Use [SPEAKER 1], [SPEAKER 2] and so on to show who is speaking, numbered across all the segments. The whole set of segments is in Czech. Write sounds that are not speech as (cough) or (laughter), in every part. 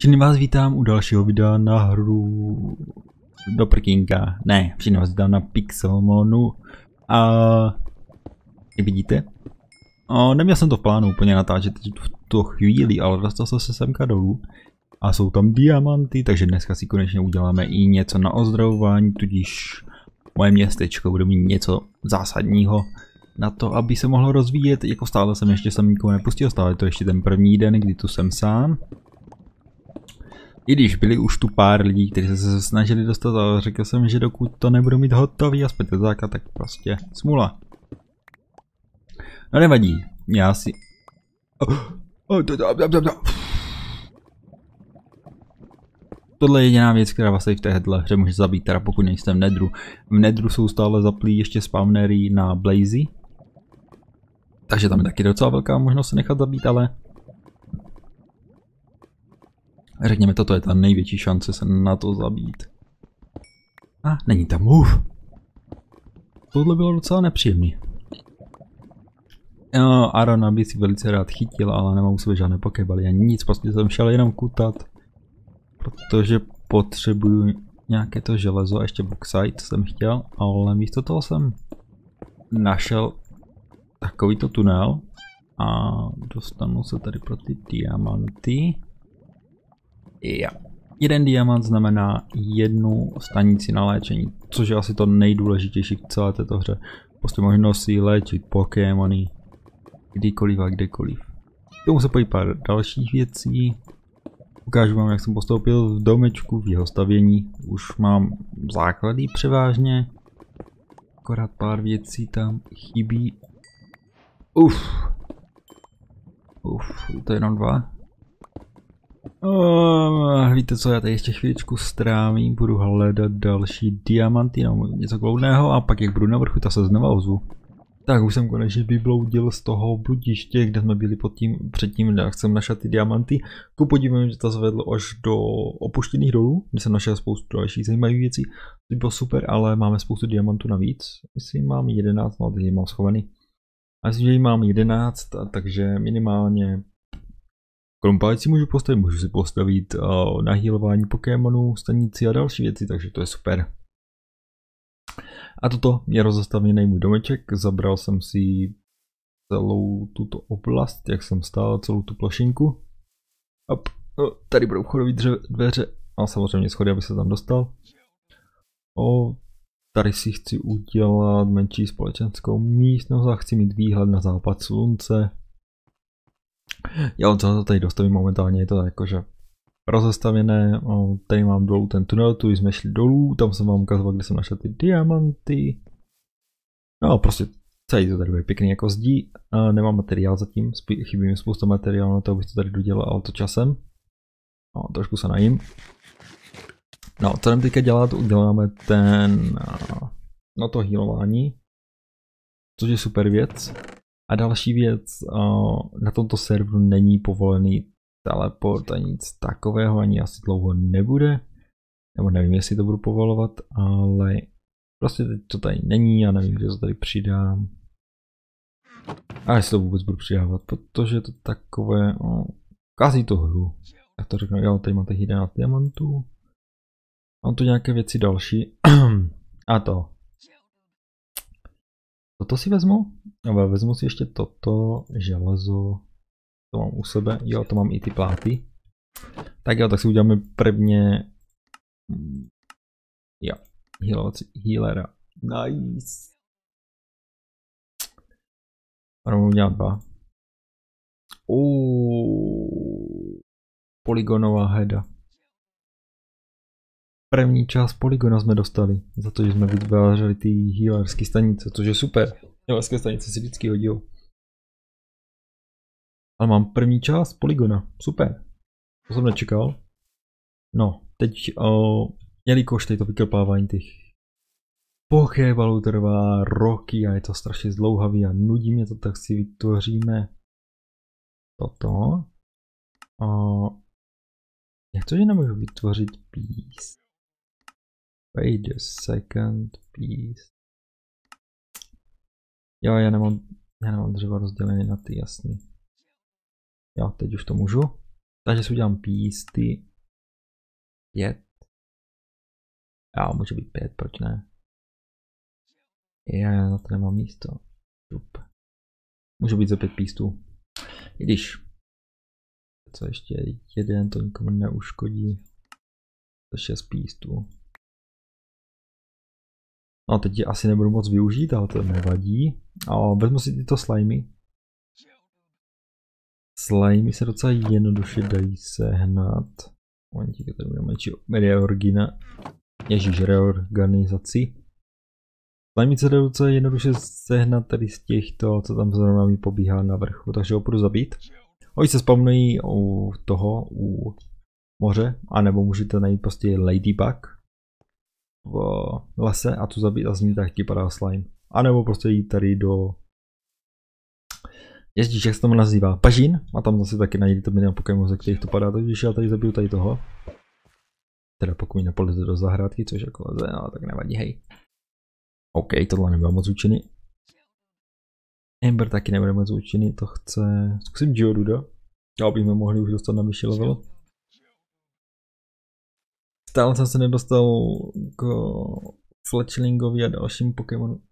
[SPEAKER 1] Všichni vás vítám u dalšího videa na hru do prkínka. Ne, všichni vás vítám na Pixelmonu. A jak vidíte, a neměl jsem to v plánu úplně natáčet v tu chvíli, ale dostal jsem se semka dolů. A jsou tam diamanty, takže dneska si konečně uděláme i něco na ozdravování, tudíž moje městečko bude mít něco zásadního na to, aby se mohlo rozvíjet. Jako stále jsem ještě sem nikomu nepustil, stále to ještě ten první den, kdy tu jsem sám. I když byli už tu pár lidí, kteří se snažili dostat a řekl jsem, že dokud to nebudu mít hotový a zpětezáka, tak prostě smula. No nevadí, já si... Oh, oh, Tohle je jediná věc, která vás vlastně tady v téhle hře může zabít, teda pokud nejste v nedru. V nedru jsou stále zaplý ještě spawnery na Blazy. Takže tam je taky docela velká možnost se nechat zabít, ale Řekněme, toto je ta největší šance se na to zabít. A ah, není tam, uf. Tohle bylo docela nepříjemný. No, Arona by si velice rád chytil, ale nemám u sebe žádné pokebaly a nic, prostě jsem šel jenom kutat. Protože potřebuju nějaké to železo a ještě bauxite jsem chtěl, ale místo toho jsem našel takovýto tunel a dostanu se tady pro ty diamanty. Jo. Jeden diamant znamená jednu stanici na léčení, což je asi to nejdůležitější k celé této hře. Prostě možnost si léčit Pokémony kdykoliv a kdekoliv. K tomu se pojí pár dalších věcí. Ukážu vám, jak jsem postoupil v domečku, v jeho stavění. Už mám základy převážně. Akorát pár věcí tam chybí. Uf. Uf, to je jenom dva. Uh, víte co, já tady ještě chvíličku strávím, budu hledat další diamanty nebo něco kloudného a pak jak budu na vrchu, ta se znova ozvu. Tak už jsem konečně vybloudil z toho bludiště, kde jsme byli pod tím, předtím, jak jsem našel ty diamanty. Ku podívám, že to zvedlo až do opuštěných dolů, kde jsem našel spoustu dalších zajímavých věcí. To bylo super, ale máme spoustu diamantů navíc. Myslím, mám 11, no teď mám schovaný. A myslím, že mám 11, takže minimálně Krom můžu postavit, můžu si postavit uh, eh, nahýlování Pokémonů, stanici a další věci, takže to je super. A toto je rozastavěný můj domeček, zabral jsem si celou tuto oblast, jak jsem stál, celou tu plošinku. Op, eh, tady budou chodové dveře a samozřejmě schody, aby se tam dostal. O, tady si chci udělat menší společenskou místnost a chci mít výhled na západ slunce. Jo, co to tady dostavím momentálně, je to jakože rozestavěné. tady mám dolů ten tunel, tu jsme šli dolů, tam jsem vám ukazoval, kde jsem našel ty diamanty. No prostě celý to tady bude pěkný jako zdí, nemám materiál zatím, chybí mi spousta materiálu na to, abych to tady dodělal, ale to časem. No, trošku se najím. No, co jdeme teďka dělat, uděláme ten, no to healování, což je super věc. A další věc, eh, na tomto serveru není povolený teleport a nic takového ani asi dlouho nebude. Nebo nevím, jestli to budu povolovat, ale prostě teď to tady není a nevím, kde to tady přidám. A jestli to vůbec budu přidávat, protože to takové, no, kazí to hru. Já to řeknu, jo, tady máte 11 diamantů. Mám tu nějaké věci další. (clears throat) a to, Toto si vezmu? Ale vezmu si ještě toto železo. To mám u sebe. Jo, to mám i ty pláty. Tak jo, tak si uděláme prvně...
[SPEAKER 2] Mm, jo, healovací, healera. Nice. A rovnou udělám dva. Uuu,
[SPEAKER 1] polygonová heda. První část poligona jsme dostali, za to, že jsme vytvářeli ty healerské stanice, což je super. Healerské stanice si vždycky hodil. Ale mám první část poligona, super. To jsem nečekal. No, teď, o, jelikož tady to vykrpávání těch pochevalů trvá roky a je to strašně zdlouhavý a nudí mě to, tak si vytvoříme toto. O,
[SPEAKER 2] jak to, že nemůžu vytvořit píst? Wait a second, please. Jo, já nemám, já nemám dřevo rozdělené na ty, jasný. Jo, teď už to můžu. Takže si udělám písty. Pět. Jo, může být pět, proč ne? Já na to nemám místo. Tup. Můžu být za pět pístů. I když. Co ještě? Jeden to nikomu neuškodí. To šest pístů.
[SPEAKER 1] No teď je asi nebudu moc využít, ale to nevadí. A vezmu si tyto slimy. Slimy se docela jednoduše dají sehnat. Momentík, tady budeme či reorgina. Ježíš, reorganizaci. Slimy se dají docela jednoduše sehnat tady z těchto, co tam zrovna mi pobíhá na vrchu, takže ho budu zabít. Oni se spavnují u toho, u moře, anebo můžete najít prostě ladybug, v lese a tu zabít a z ní taky padá slime. A nebo prostě jít tady do Ježdíš, jak se tam nazývá? Pažín? A tam zase taky najdete milion Pokémon, ze kterých to padá. Takže já tady zabiju tady toho. Teda pokud mi nepoleze do zahrádky, což jako leze, ale no, tak nevadí, hej. OK, tohle nebylo moc účinný. Ember taky nebude moc účinný, to chce... Zkusím Geodudo. Já bych mohli už dostat na vyšší level. Stále jsem se nedostal k Fletchlingovi a dalším Pokémonu.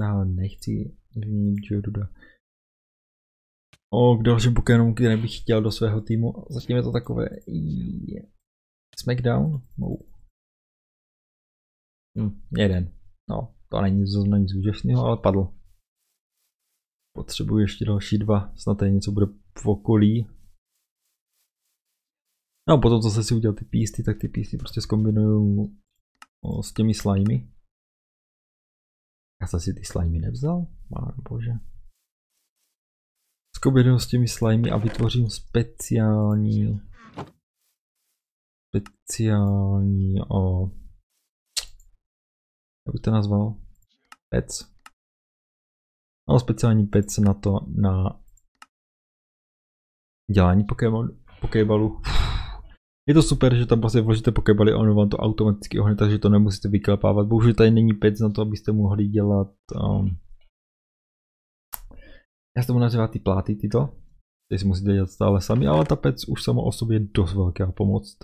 [SPEAKER 1] Já nechci změnit Geoduda. O, k dalším Pokémonu, který bych chtěl do svého týmu.
[SPEAKER 2] Zatím je to takové... Smackdown? No. Hm,
[SPEAKER 1] jeden. No, to není zrovna nic úžasného, ale padl. Potřebuji ještě další dva, snad tady něco bude v okolí. No potom, co jsem si udělal ty písty, tak ty písty prostě zkombinuju o, s těmi slimy. Já jsem si ty slimy nevzal? Pán bože. Zkombinuju s těmi slimy a vytvořím speciální speciální o...
[SPEAKER 2] Jak bych to nazval? Pec. No,
[SPEAKER 1] speciální pec na to, na dělání Pokémon, pokébalu. Je to super, že tam prostě vložíte pokebaly a ono vám to automaticky ohne, takže to nemusíte vyklepávat. Bohužel tady není pec na to, abyste mohli dělat... Um, já se tomu nazývá ty pláty tyto. Ty si musíte dělat stále sami, ale ta pec už sama o sobě je dost velká pomoc.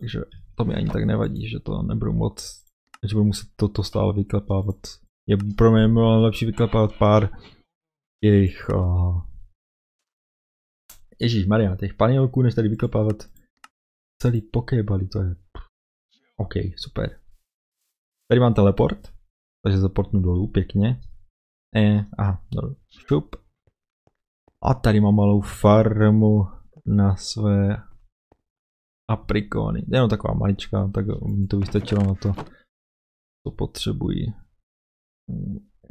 [SPEAKER 1] Takže to mi ani tak nevadí, že to nebudu moc, že budu muset toto stále vyklepávat. Je pro mě mnohem lepší vyklepávat pár jejich... uh, Ježíš Maria, těch panelků, než tady vyklepávat celý pokébali to je... OK, super. Tady mám teleport, takže zaportnu dolů pěkně. E, aha, dolů. Šup. A tady mám malou farmu na své aprikony. Jenom taková malička, tak mi to vystačilo na
[SPEAKER 2] to, co potřebuji.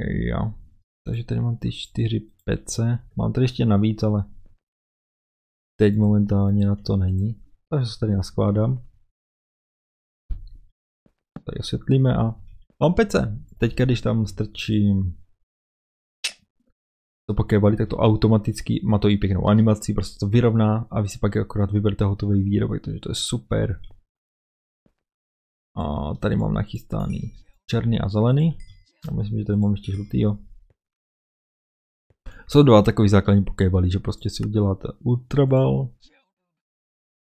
[SPEAKER 2] Jo. Takže tady mám ty čtyři pece. Mám tady ještě navíc, ale teď momentálně
[SPEAKER 1] na to není. Takže se tady naskládám. Tady osvětlíme a mám pece. Teďka, když tam strčím to pak tak to automaticky má to i pěknou animaci, prostě to vyrovná a vy si pak akorát vyberte hotový výrobek, takže to je super. A tady mám nachystaný černý a zelený. A myslím, že tady mám ještě jo. Jsou dva takový základní pokébaly, že prostě si uděláte ultrabal,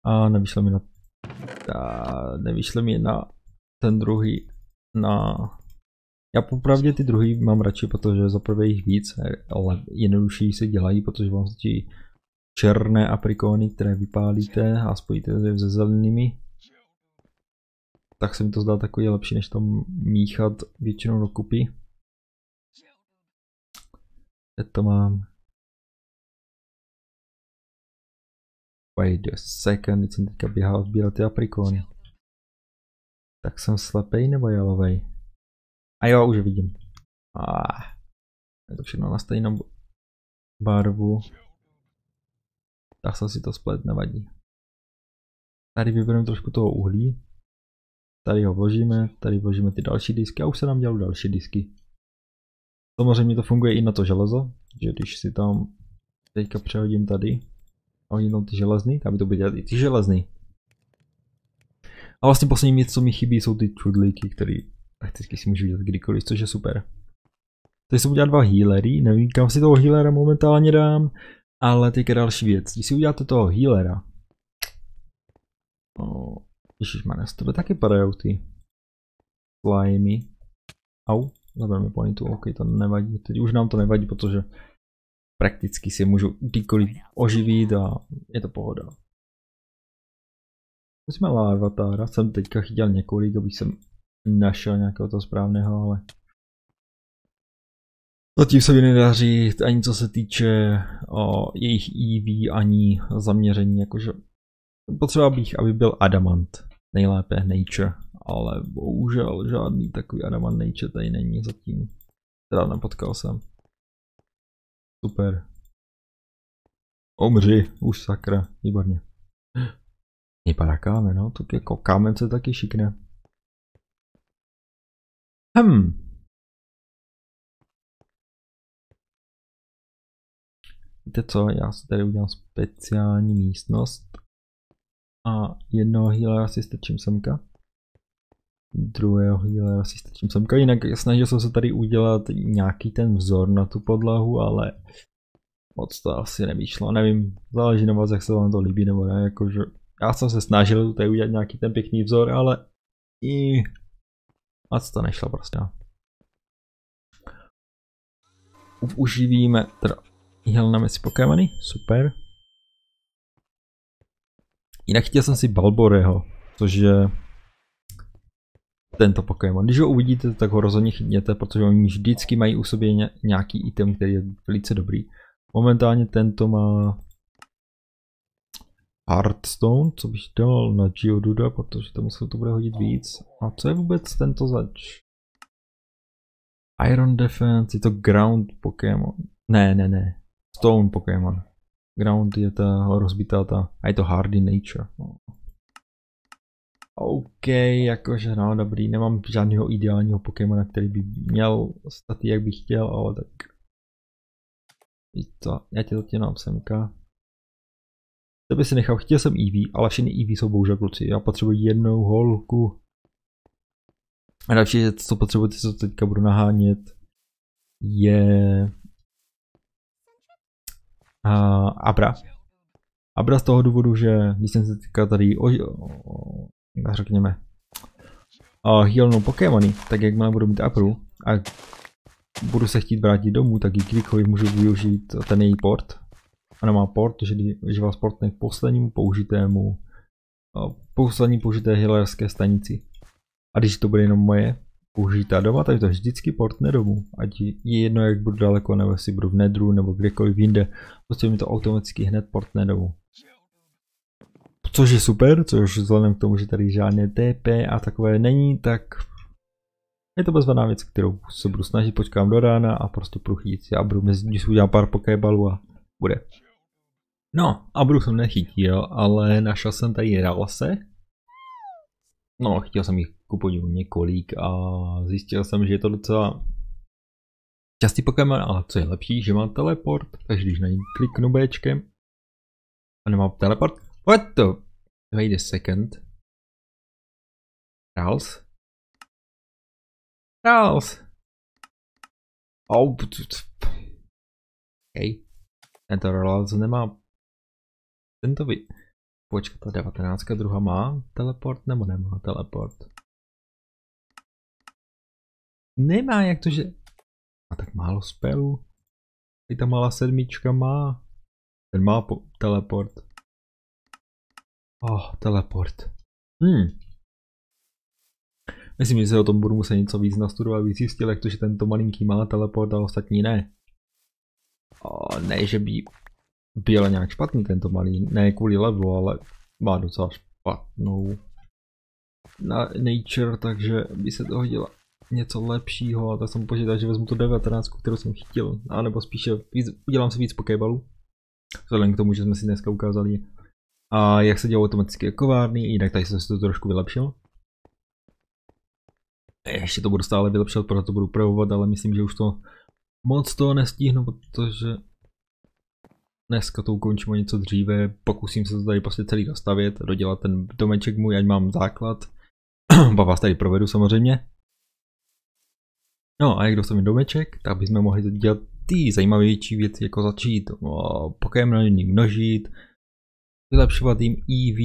[SPEAKER 1] a nevyšlo mi na... A nevyšlo mi na ten druhý, na... Já popravdě ty druhý mám radši, protože za prvé jich víc, ale jednodušší se dělají, protože vám ti černé aprikony, které vypálíte a spojíte je se zelenými, tak se mi to zdá takový lepší, než tam míchat většinou dokupy.
[SPEAKER 2] Teď to mám?
[SPEAKER 1] Wait a second, teď jsem teďka běhal odbíral ty aprikony. Tak jsem slepej nebo jalovej? A jo, už vidím. Ah, je to všechno
[SPEAKER 2] na stejnou barvu. Tak jsem si to splet, nevadí. Tady vybereme trošku toho uhlí. Tady ho vložíme,
[SPEAKER 1] tady vložíme ty další disky a už se nám dělou další disky. Samozřejmě to funguje i na to železo, že když si tam teďka přehodím tady, hodil ty železny, tak by to bude dělat i ty železny. A vlastně poslední věc, co mi chybí, jsou ty čudlíky, které prakticky si můžu udělat kdykoliv, což je super. Teď jsem udělal dva healery, nevím kam si toho healera momentálně dám, ale teď je další věc. Když si uděláte toho healera, no, ježišmarja, z tebe taky padají ty slimy. Au, zabereme planitu, ok, to nevadí, teď už nám to nevadí, protože prakticky si můžu kdykoliv oživit a je to pohoda. Vezmeme avatára, jsem teďka chytil několik, abych jsem našel nějakého toho správného, ale zatím se mi nedaří ani co se týče o, jejich EV, ani zaměření, jakože potřeba bych, aby byl Adamant, nejlépe Nature, ale bohužel žádný takový Adamant Nature tady není zatím, teda nepotkal jsem.
[SPEAKER 2] Super. Omři, už sakra, výborně. Vypadá kámen, no, tak jako kámen se taky šikne. Hm. Víte co, já si tady udělám speciální místnost.
[SPEAKER 1] A jednoho healera si strčím semka druhého díle asi stačím samka. Jinak snažil jsem se tady udělat nějaký ten vzor na tu podlahu, ale moc to asi nevyšlo. Nevím, záleží na vás, jak se vám to líbí nebo ne. Jakože já jsem se snažil tady udělat nějaký ten pěkný vzor, ale i moc to nešlo prostě. Uživíme teda jelneme si Pokémony, super. Jinak chtěl jsem si Balboreho, což je tento Pokémon. Když ho uvidíte, tak ho rozhodně chytněte, protože oni vždycky mají u sobě nějaký item, který je velice dobrý. Momentálně tento má Hearthstone, co bych dal na Geoduda, protože tomu se to bude hodit víc. A co je vůbec tento zač? Iron Defense, je to Ground Pokémon. Ne, ne, ne. Stone Pokémon. Ground je ta rozbitá ta, a je to Hardy Nature. No. OK, jakože no dobrý, nemám žádného ideálního Pokémona, který by měl staty, jak bych chtěl, ale tak...
[SPEAKER 2] I to, já ti to tě nám no, semka. Tebe si nechal,
[SPEAKER 1] chtěl jsem EV, ale všechny EV jsou bohužel kluci, já potřebuji jednou holku. A další co potřebuji, co teďka budu nahánět, je... Uh, Abra. Abra z toho důvodu, že když jsem se teďka tady o, o, řekněme, uh, healnou Pokémony, tak jakmile budu mít Apru a budu se chtít vrátit domů, tak i Kvikovi můžu využít ten její port. Ona má port, že když vás portne k poslednímu použitému, uh, poslední použité healerské stanici. A když to bude jenom moje, použitá doma, tak to vždycky portne domů. Ať je jedno, jak budu daleko, nebo jestli budu v nedru, nebo kdekoliv jinde, prostě mi to automaticky hned portne domů což je super, což vzhledem k tomu, že tady žádné TP a takové není, tak je to bezvaná věc, kterou se budu snažit, počkám do rána a prostě pruchít si a budu mezi nimi udělat pár pokébalů a bude. No, a budu jsem nechytil, ale našel jsem tady ralase. No, chtěl jsem jich kupovat několik a zjistil jsem, že je to docela častý Pokémon, ale co je lepší, že má teleport, takže když na něj kliknu Bčkem a nemám teleport,
[SPEAKER 2] What the? Wait a second. Charles? Charles! Oh, OK. Tento rollout nemá. Tento vy... Počkat, ta 19. druhá má teleport nebo nemá teleport? Nemá, jak to, že... A tak málo spelů. I ta malá sedmička má. Ten má teleport. Oh, teleport. Hmm.
[SPEAKER 1] Myslím, že se o tom budu muset něco víc nastudovat, víc zjistit, jak to, že tento malinký má teleport a ostatní ne. Oh, ne, že by byl nějak špatný tento malý, ne kvůli levelu, ale má docela špatnou na nature, takže by se to hodilo něco lepšího a tak jsem počítal, že vezmu tu 19, kterou jsem chytil, a nebo spíše víc, udělám si víc pokébalů. Vzhledem k tomu, že jsme si dneska ukázali a jak se dělá automaticky kovárny, jinak tady jsem si to trošku vylepšil. Ještě to budu stále vylepšovat, proto budu upravovat, ale myslím, že už to moc to nestihnu, protože dneska to ukončím o něco dříve, pokusím se to tady prostě celý dostavit, dodělat ten domeček můj, ať mám základ. (clears throat) Pa vás tady provedu samozřejmě. No a jak dostanu domeček, tak bychom mohli dělat ty zajímavější věci, jako začít o, pokémony množit, vylepšovat jim EV,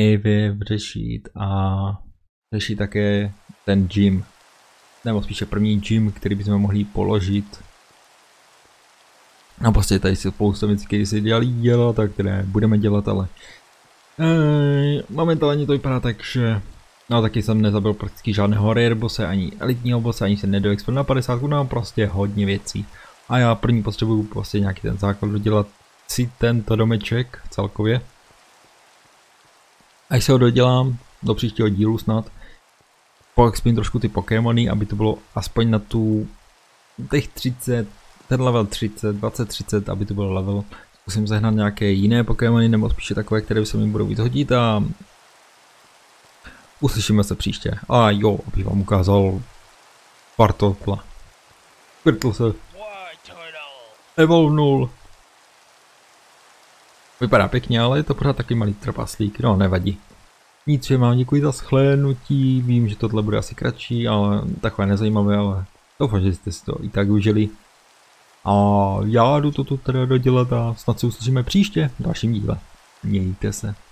[SPEAKER 1] EV řešit a řešit také ten gym. Nebo spíše první gym, který bychom mohli položit. No prostě tady si spousta věcí, které se dělali dělat, tak které budeme dělat, ale Ej, momentálně to vypadá tak, že No taky jsem nezabil prakticky žádného rare bose, ani elitního bose, ani se nedoexpl na 50, no prostě hodně věcí. A já první potřebuju prostě nějaký ten základ dodělat, si tento domeček celkově. Až se ho dodělám, do příštího dílu snad, pak spím trošku ty Pokémony, aby to bylo aspoň na tu těch 30, ten level 30, 20, 30, aby to byl level. Musím zehnat nějaké jiné Pokémony, nebo spíše takové, které by se mi budou vyhodit a uslyšíme se příště. A jo, abych vám ukázal partopla. Krtl se. Evolvnul. Vypadá pěkně, ale je to pořád taky malý trpaslík, no nevadí. Nic, že mám, děkuji za schlénutí, vím, že tohle bude asi kratší, ale takové nezajímavé, ale doufám, že jste si to i tak užili. A já jdu toto teda dodělat a snad se uslyšíme příště v dalším díle. Mějte se.